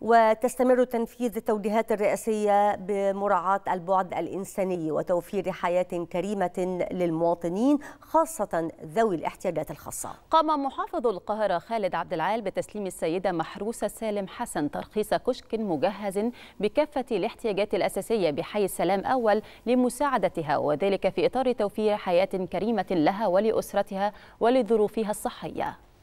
وتستمر تنفيذ التوجيهات الرئاسية بمراعاة البعد الإنساني وتوفير حياة كريمة للمواطنين خاصة ذوي الاحتياجات الخاصة قام محافظ القاهرة خالد عبد العال بتسليم السيدة محروسة سالم حسن ترخيص كشك مجهز بكافة الاحتياجات الأساسية بحي السلام أول لمساعدتها وذلك في إطار توفير حياة كريمة لها ولأسرتها ولظروفها الصحية